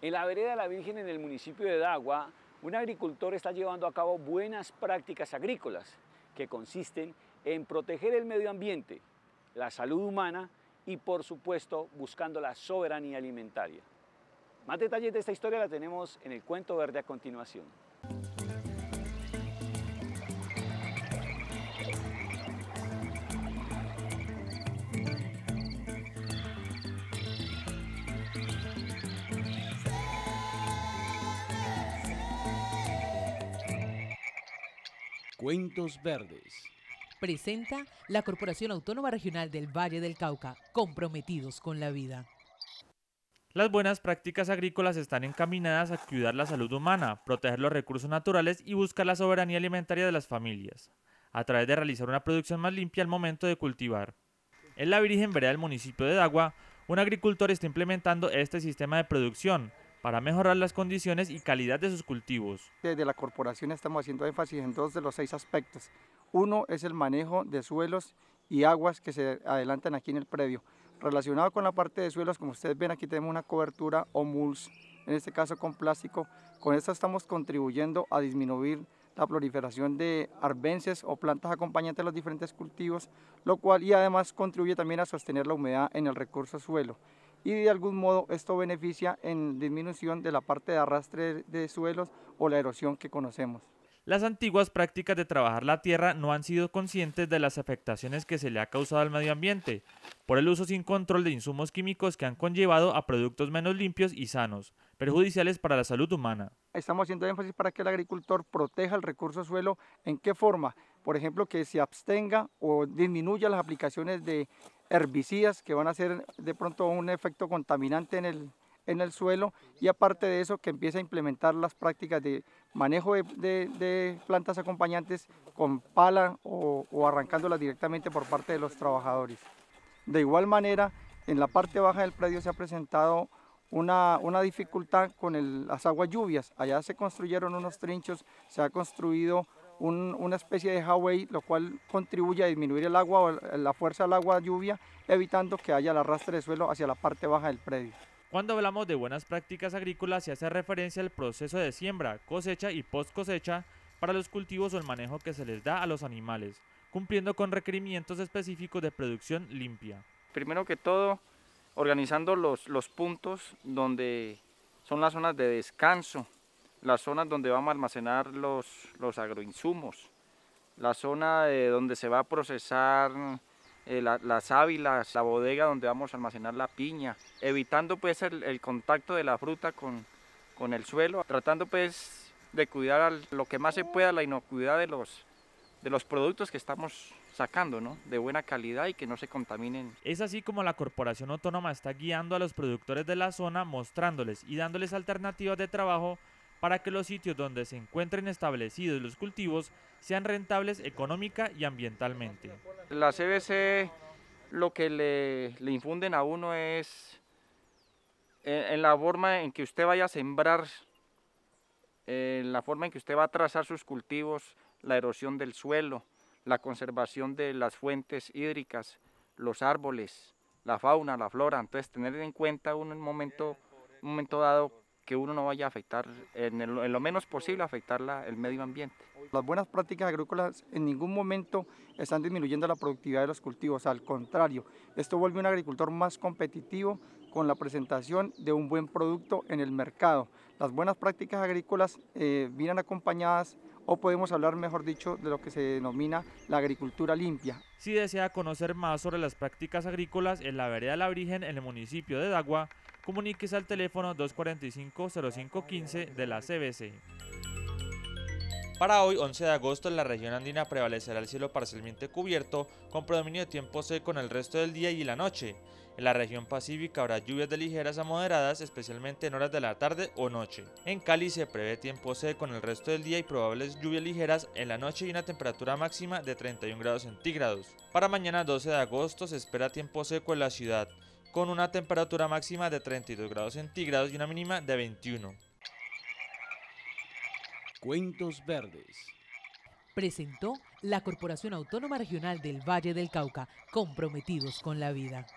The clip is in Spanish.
En la vereda la Virgen en el municipio de Dagua, un agricultor está llevando a cabo buenas prácticas agrícolas que consisten en proteger el medio ambiente, la salud humana y por supuesto buscando la soberanía alimentaria. Más detalles de esta historia la tenemos en el cuento verde a continuación. Cuentos Verdes. Presenta la Corporación Autónoma Regional del Valle del Cauca, comprometidos con la vida. Las buenas prácticas agrícolas están encaminadas a cuidar la salud humana, proteger los recursos naturales y buscar la soberanía alimentaria de las familias, a través de realizar una producción más limpia al momento de cultivar. En la Virgen Vereda del municipio de Dagua, un agricultor está implementando este sistema de producción, para mejorar las condiciones y calidad de sus cultivos. Desde la corporación estamos haciendo énfasis en dos de los seis aspectos. Uno es el manejo de suelos y aguas que se adelantan aquí en el predio. Relacionado con la parte de suelos, como ustedes ven, aquí tenemos una cobertura o mulch, en este caso con plástico. Con esto estamos contribuyendo a disminuir la proliferación de arbences o plantas acompañantes a los diferentes cultivos, lo cual y además contribuye también a sostener la humedad en el recurso suelo y de algún modo esto beneficia en disminución de la parte de arrastre de suelos o la erosión que conocemos. Las antiguas prácticas de trabajar la tierra no han sido conscientes de las afectaciones que se le ha causado al medio ambiente, por el uso sin control de insumos químicos que han conllevado a productos menos limpios y sanos, perjudiciales para la salud humana. Estamos haciendo énfasis para que el agricultor proteja el recurso suelo. ¿En qué forma? Por ejemplo, que se abstenga o disminuya las aplicaciones de herbicidas que van a hacer de pronto un efecto contaminante en el, en el suelo y aparte de eso que empieza a implementar las prácticas de manejo de, plantas acompañantes con pala o, arrancándolas directamente por parte de los trabajadores. De igual manera, en la parte baja del predio se ha presentado una, una dificultad con las aguas lluvias. Allá se construyeron unos trinchos, se ha construido una especie de highway, lo cual contribuye a disminuir el agua la fuerza del agua lluvia, evitando que haya el arrastre de suelo hacia la parte baja del predio. Cuando hablamos de buenas prácticas agrícolas se hace referencia al proceso de siembra, cosecha y post cosecha para los cultivos o el manejo que se les da a los animales, cumpliendo con requerimientos específicos de producción limpia. Primero que todo, organizando los puntos donde son las zonas de descanso las zonas donde vamos a almacenar los, los agroinsumos, la zona de donde se va a procesar eh, las ávilas, la bodega donde vamos a almacenar la piña, evitando pues el, contacto de la fruta con, con, el suelo, tratando pues de cuidar lo que más se pueda la inocuidad de los, de los productos que estamos sacando, De buena calidad y que no se contaminen. Es así como la Corporación Autónoma está guiando a los productores de la zona, mostrándoles y dándoles alternativas de trabajo para que los sitios donde se encuentren establecidos los cultivos sean rentables económica y ambientalmente. La CBC lo que le, infunden a uno es en, la forma en que usted vaya a sembrar, en la forma en que usted va a trazar sus cultivos, la erosión del suelo, la conservación de las fuentes hídricas, los árboles, la fauna, la flora. Entonces tener en cuenta uno en momento, un momento dado que uno no vaya a afectar, en, lo menos posible, afectar la, el medio ambiente. Las buenas prácticas agrícolas en ningún momento están disminuyendo la productividad de los cultivos, al contrario, esto vuelve un agricultor más competitivo con la presentación de un buen producto en el mercado. Las buenas prácticas agrícolas eh, vienen acompañadas o podemos hablar, mejor dicho, de lo que se denomina la agricultura limpia. Si desea conocer más sobre las prácticas agrícolas en la vereda La Virgen en el municipio de Dagua, comuníquese al teléfono 245-0515 de la CBC. Para hoy, 11 de agosto, en la región andina prevalecerá el cielo parcialmente cubierto, con predominio de tiempo seco en el resto del día y la noche. En la región pacífica habrá lluvias de ligeras a moderadas, especialmente en horas de la tarde o noche. En Cali se prevé tiempo seco en el resto del día y probables lluvias ligeras en la noche y una temperatura máxima de 31 grados centígrados. Para mañana 12 de agosto se espera tiempo seco en la ciudad con una temperatura máxima de 32 grados centígrados y una mínima de 21. Cuentos Verdes. Presentó la Corporación Autónoma Regional del Valle del Cauca, comprometidos con la vida.